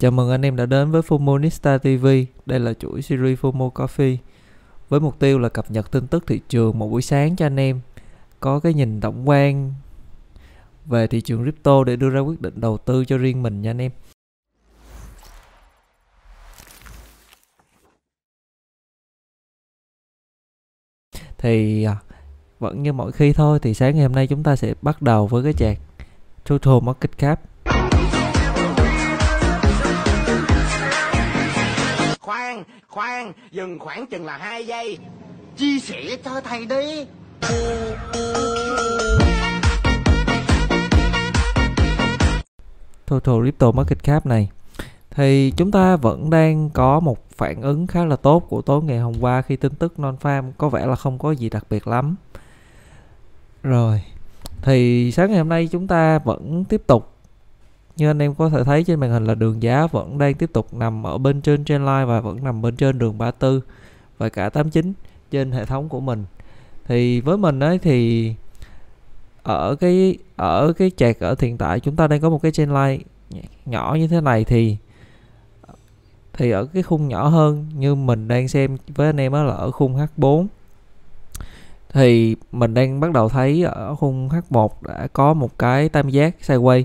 Chào mừng anh em đã đến với Fumonista TV, đây là chuỗi series Fumo Coffee với mục tiêu là cập nhật tin tức thị trường một buổi sáng cho anh em có cái nhìn tổng quan về thị trường crypto để đưa ra quyết định đầu tư cho riêng mình nha anh em. Thì à, vẫn như mọi khi thôi thì sáng ngày hôm nay chúng ta sẽ bắt đầu với cái chạc Total Market Cap khoan khoan dừng khoảng chừng là hai giây chia sẻ cho thầy đi Total Crypto Market Cap này thì chúng ta vẫn đang có một phản ứng khá là tốt của tối ngày hôm qua khi tin tức non-farm có vẻ là không có gì đặc biệt lắm. Rồi, thì sáng ngày hôm nay chúng ta vẫn tiếp tục như anh em có thể thấy trên màn hình là đường giá vẫn đang tiếp tục nằm ở bên trên trendline và vẫn nằm bên trên đường 34 và cả 89 trên hệ thống của mình thì với mình ấy thì ở cái ở cái chạc ở hiện tại chúng ta đang có một cái trendline nhỏ như thế này thì thì ở cái khung nhỏ hơn như mình đang xem với anh em đó là ở khung H4 thì mình đang bắt đầu thấy ở khung H1 đã có một cái tam giác sideways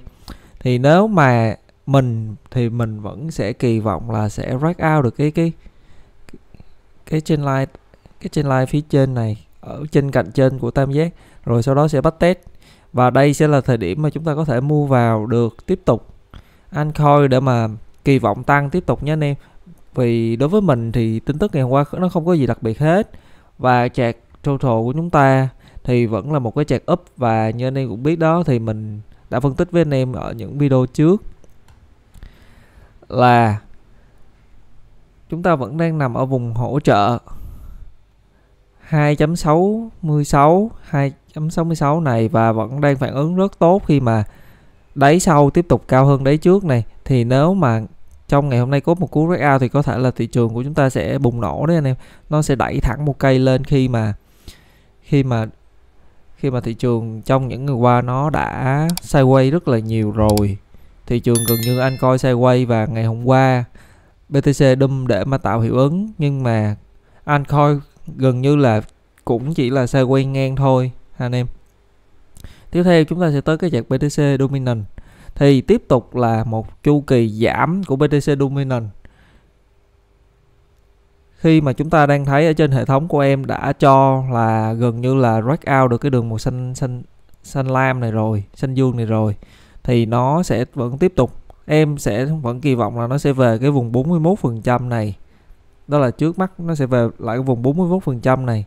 thì nếu mà mình thì mình vẫn sẽ kỳ vọng là sẽ break out được cái cái cái trên line cái trên line phía trên này ở trên cạnh trên của tam giác rồi sau đó sẽ bắt test và đây sẽ là thời điểm mà chúng ta có thể mua vào được tiếp tục anh coi để mà kỳ vọng tăng tiếp tục nhé anh em vì đối với mình thì tin tức ngày hôm qua nó không có gì đặc biệt hết và chạc total của chúng ta thì vẫn là một cái chạc up và như anh em cũng biết đó thì mình đã phân tích với anh em ở những video trước là chúng ta vẫn đang nằm ở vùng hỗ trợ 2.66 2.66 này và vẫn đang phản ứng rất tốt khi mà đáy sau tiếp tục cao hơn đáy trước này thì nếu mà trong ngày hôm nay có một cú breakout thì có thể là thị trường của chúng ta sẽ bùng nổ đấy anh em nó sẽ đẩy thẳng một cây lên khi mà khi mà khi mà thị trường trong những ngày qua nó đã sideways rất là nhiều rồi thị trường gần như anh coi sideways và ngày hôm qua BTC đâm để mà tạo hiệu ứng nhưng mà anh coi gần như là cũng chỉ là sideways ngang thôi anh em tiếp theo chúng ta sẽ tới cái chart BTC Dominant thì tiếp tục là một chu kỳ giảm của BTC Dominant khi mà chúng ta đang thấy ở trên hệ thống của em đã cho là gần như là drag out được cái đường màu xanh xanh xanh lam này rồi xanh dương này rồi thì nó sẽ vẫn tiếp tục em sẽ vẫn kỳ vọng là nó sẽ về cái vùng 41% này đó là trước mắt nó sẽ về lại cái vùng 41% này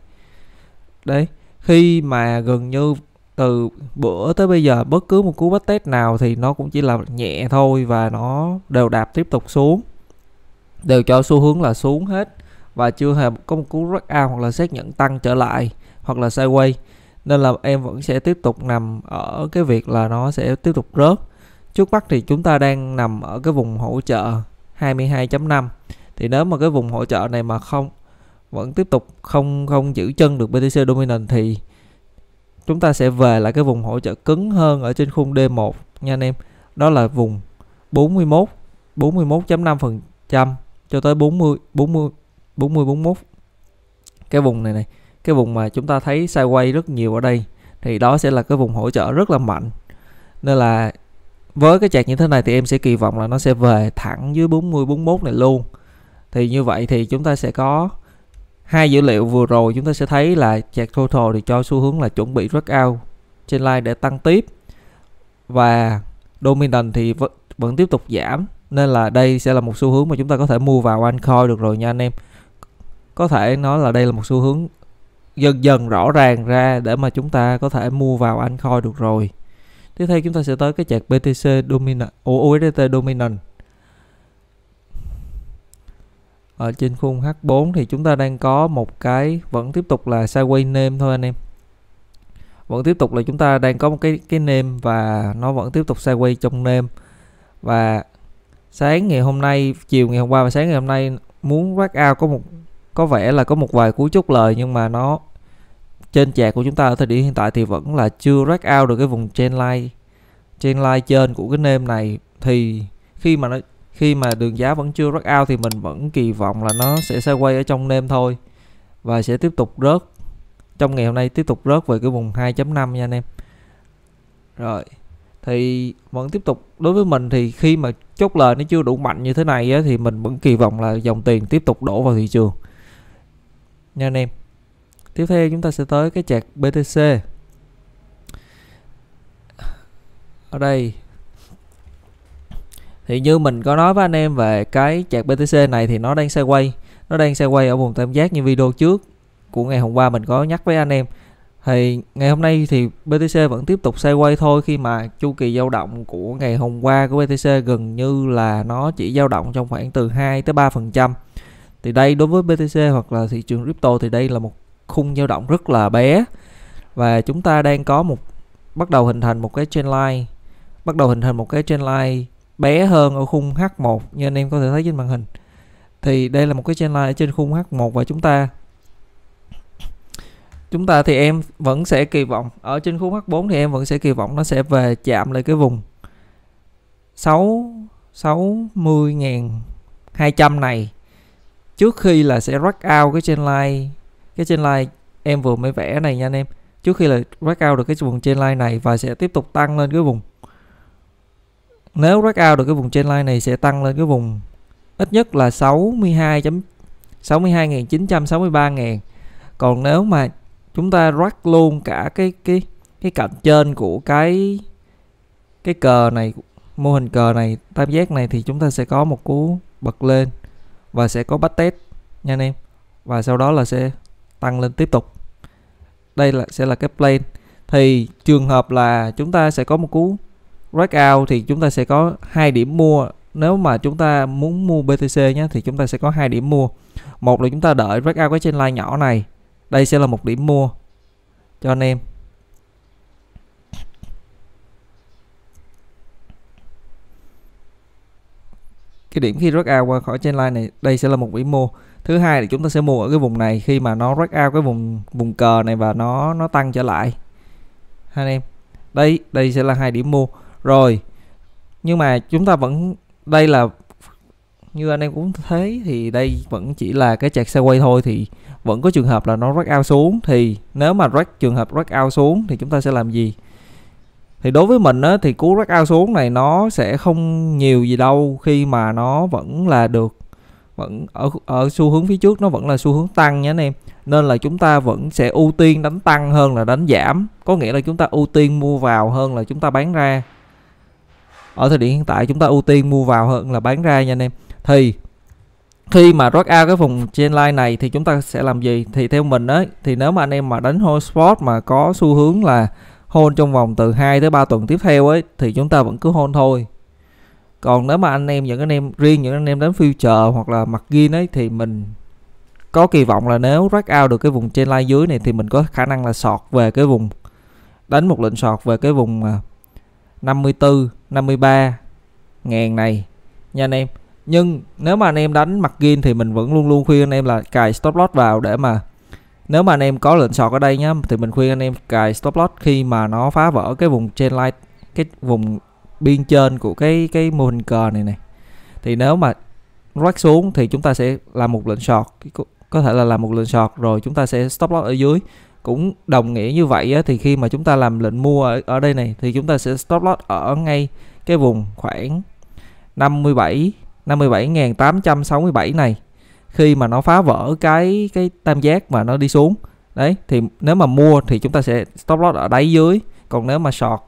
đấy khi mà gần như từ bữa tới bây giờ bất cứ một cú bách test nào thì nó cũng chỉ là nhẹ thôi và nó đều đạp tiếp tục xuống đều cho xu hướng là xuống hết và chưa hề có một cú break out hoặc là xác nhận tăng trở lại hoặc là sideways nên là em vẫn sẽ tiếp tục nằm ở cái việc là nó sẽ tiếp tục rớt trước mắt thì chúng ta đang nằm ở cái vùng hỗ trợ 22.5 thì nếu mà cái vùng hỗ trợ này mà không vẫn tiếp tục không không giữ chân được BTC Dominant thì chúng ta sẽ về lại cái vùng hỗ trợ cứng hơn ở trên khung D1 nha anh em đó là vùng 41 41.5 phần trăm cho tới 40 40 40 41 cái vùng này này cái vùng mà chúng ta thấy sideways rất nhiều ở đây thì đó sẽ là cái vùng hỗ trợ rất là mạnh nên là với cái chạc như thế này thì em sẽ kỳ vọng là nó sẽ về thẳng dưới 40 41 này luôn thì như vậy thì chúng ta sẽ có hai dữ liệu vừa rồi chúng ta sẽ thấy là chạc total thì cho xu hướng là chuẩn bị rất out trên line để tăng tiếp và dominant thì vẫn tiếp tục giảm nên là đây sẽ là một xu hướng mà chúng ta có thể mua vào anh coi được rồi nha anh em có thể nói là đây là một xu hướng dần dần rõ ràng ra để mà chúng ta có thể mua vào anh coin được rồi tiếp theo chúng ta sẽ tới cái chạc BTC dominant USDT dominant ở trên khung H4 thì chúng ta đang có một cái vẫn tiếp tục là sideways name thôi anh em vẫn tiếp tục là chúng ta đang có một cái cái name và nó vẫn tiếp tục sideways trong name và sáng ngày hôm nay chiều ngày hôm qua và sáng ngày hôm nay muốn break out có một có vẻ là có một vài cú chốt lời nhưng mà nó trên chạc của chúng ta ở thời điểm hiện tại thì vẫn là chưa break out được cái vùng trendline trendline trên của cái nêm này thì khi mà nó khi mà đường giá vẫn chưa break out thì mình vẫn kỳ vọng là nó sẽ sẽ quay ở trong nêm thôi và sẽ tiếp tục rớt trong ngày hôm nay tiếp tục rớt về cái vùng 2.5 nha anh em rồi thì vẫn tiếp tục đối với mình thì khi mà chốt lời nó chưa đủ mạnh như thế này á, thì mình vẫn kỳ vọng là dòng tiền tiếp tục đổ vào thị trường nha anh em tiếp theo chúng ta sẽ tới cái chạc BTC ở đây thì như mình có nói với anh em về cái chạc BTC này thì nó đang xe quay nó đang xe quay ở vùng tam giác như video trước của ngày hôm qua mình có nhắc với anh em thì ngày hôm nay thì BTC vẫn tiếp tục xe quay thôi khi mà chu kỳ dao động của ngày hôm qua của BTC gần như là nó chỉ dao động trong khoảng từ 2 tới 3 phần trăm thì đây đối với BTC hoặc là thị trường crypto thì đây là một khung dao động rất là bé và chúng ta đang có một bắt đầu hình thành một cái trendline bắt đầu hình thành một cái trendline bé hơn ở khung H1 như anh em có thể thấy trên màn hình thì đây là một cái trendline ở trên khung H1 và chúng ta chúng ta thì em vẫn sẽ kỳ vọng ở trên khung H4 thì em vẫn sẽ kỳ vọng nó sẽ về chạm lại cái vùng 6 60.200 này trước khi là sẽ drag out cái trên line cái trên line em vừa mới vẽ này nha anh em trước khi là drag out được cái vùng trên line này và sẽ tiếp tục tăng lên cái vùng nếu drag out được cái vùng trên line này sẽ tăng lên cái vùng ít nhất là 62 62.963 000 còn nếu mà chúng ta drag luôn cả cái cái cái cạnh trên của cái cái cờ này mô hình cờ này tam giác này thì chúng ta sẽ có một cú bật lên và sẽ có bắt test nha anh em và sau đó là sẽ tăng lên tiếp tục đây là sẽ là cái plan thì trường hợp là chúng ta sẽ có một cú breakout thì chúng ta sẽ có hai điểm mua nếu mà chúng ta muốn mua BTC nhé thì chúng ta sẽ có hai điểm mua một là chúng ta đợi breakout cái trên line nhỏ này đây sẽ là một điểm mua cho anh em cái điểm khi break out qua khỏi trên line này đây sẽ là một vĩ mô thứ hai là chúng ta sẽ mua ở cái vùng này khi mà nó break out cái vùng vùng cờ này và nó nó tăng trở lại anh em đây đây sẽ là hai điểm mua rồi nhưng mà chúng ta vẫn đây là như anh em cũng thấy thì đây vẫn chỉ là cái chạc xe quay thôi thì vẫn có trường hợp là nó break out xuống thì nếu mà break trường hợp break out xuống thì chúng ta sẽ làm gì thì đối với mình á, thì cú breakout xuống này nó sẽ không nhiều gì đâu khi mà nó vẫn là được vẫn ở ở xu hướng phía trước nó vẫn là xu hướng tăng nha anh em nên là chúng ta vẫn sẽ ưu tiên đánh tăng hơn là đánh giảm có nghĩa là chúng ta ưu tiên mua vào hơn là chúng ta bán ra ở thời điểm hiện tại chúng ta ưu tiên mua vào hơn là bán ra nha anh em thì khi mà rock out cái vùng trên line này thì chúng ta sẽ làm gì thì theo mình ấy thì nếu mà anh em mà đánh hold spot mà có xu hướng là hôn trong vòng từ 2 tới 3 tuần tiếp theo ấy thì chúng ta vẫn cứ hôn thôi còn nếu mà anh em những anh em riêng những anh em đến future hoặc là mặt gin ấy thì mình có kỳ vọng là nếu rack out được cái vùng trên line dưới này thì mình có khả năng là sọt về cái vùng đánh một lệnh sọt về cái vùng 54 à, 53 ngàn này nha anh em nhưng nếu mà anh em đánh mặt gin thì mình vẫn luôn luôn khuyên anh em là cài stop loss vào để mà nếu mà anh em có lệnh sọt ở đây nhá thì mình khuyên anh em cài stop loss khi mà nó phá vỡ cái vùng trên line cái vùng biên trên của cái cái mô hình cờ này này thì nếu mà rớt xuống thì chúng ta sẽ làm một lệnh sọt có thể là làm một lệnh sọt rồi chúng ta sẽ stop loss ở dưới cũng đồng nghĩa như vậy á, thì khi mà chúng ta làm lệnh mua ở, ở đây này thì chúng ta sẽ stop loss ở ngay cái vùng khoảng 57 57.867 này khi mà nó phá vỡ cái cái tam giác mà nó đi xuống đấy thì nếu mà mua thì chúng ta sẽ stop loss ở đáy dưới còn nếu mà short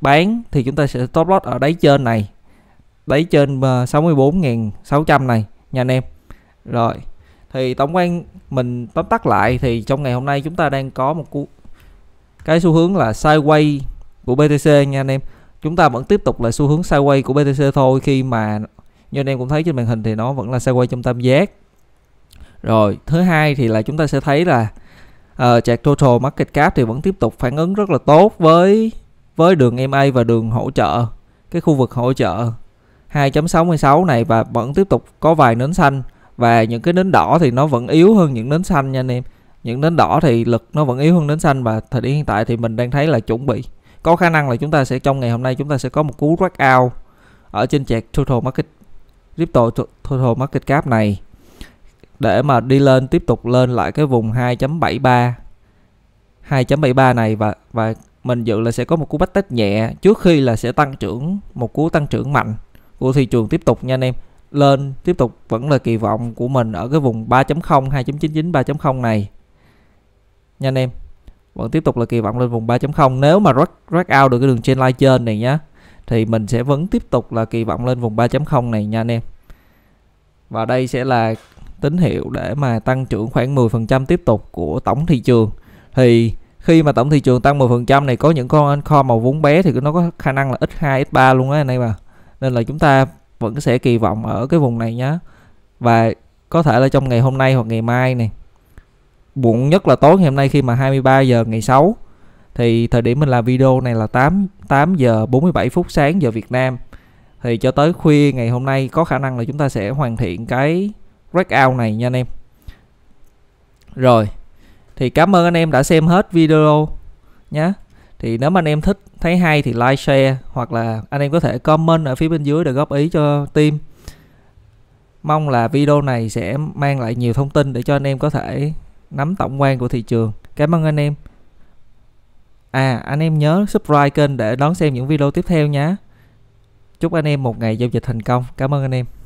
bán thì chúng ta sẽ stop loss ở đáy trên này đáy trên 64.600 ờ, này nha anh em rồi thì tổng quan mình tóm tắt lại thì trong ngày hôm nay chúng ta đang có một cu cái xu hướng là sideways của BTC nha anh em chúng ta vẫn tiếp tục là xu hướng sideways của BTC thôi khi mà như anh em cũng thấy trên màn hình thì nó vẫn là sideways trong tam giác rồi thứ hai thì là chúng ta sẽ thấy là uh, ờ, chart total market cap thì vẫn tiếp tục phản ứng rất là tốt với với đường MA và đường hỗ trợ cái khu vực hỗ trợ 2.66 này và vẫn tiếp tục có vài nến xanh và những cái nến đỏ thì nó vẫn yếu hơn những nến xanh nha anh em những nến đỏ thì lực nó vẫn yếu hơn nến xanh và thời điểm hiện tại thì mình đang thấy là chuẩn bị có khả năng là chúng ta sẽ trong ngày hôm nay chúng ta sẽ có một cú breakout ở trên chart total market crypto total market cap này để mà đi lên tiếp tục lên lại cái vùng 2.73 2.73 này và và mình dự là sẽ có một cú bách test nhẹ trước khi là sẽ tăng trưởng một cú tăng trưởng mạnh của thị trường tiếp tục nha anh em lên tiếp tục vẫn là kỳ vọng của mình ở cái vùng 3.0 2.99 3.0 này nha anh em vẫn tiếp tục là kỳ vọng lên vùng 3.0 nếu mà rớt rớt out được cái đường trên line trên này nhá thì mình sẽ vẫn tiếp tục là kỳ vọng lên vùng 3.0 này nha anh em và đây sẽ là tín hiệu để mà tăng trưởng khoảng 10% tiếp tục của tổng thị trường thì khi mà tổng thị trường tăng 10% này có những con anh kho màu vốn bé thì nó có khả năng là x2 x3 luôn á anh em à nên là chúng ta vẫn sẽ kỳ vọng ở cái vùng này nhá và có thể là trong ngày hôm nay hoặc ngày mai này buồn nhất là tối ngày hôm nay khi mà 23 giờ ngày 6 thì thời điểm mình làm video này là 8 8 giờ 47 phút sáng giờ Việt Nam thì cho tới khuya ngày hôm nay có khả năng là chúng ta sẽ hoàn thiện cái breakout này nha anh em rồi thì cảm ơn anh em đã xem hết video nhé thì nếu mà anh em thích thấy hay thì like share hoặc là anh em có thể comment ở phía bên dưới để góp ý cho team mong là video này sẽ mang lại nhiều thông tin để cho anh em có thể nắm tổng quan của thị trường cảm ơn anh em à anh em nhớ subscribe kênh để đón xem những video tiếp theo nhé chúc anh em một ngày giao dịch thành công cảm ơn anh em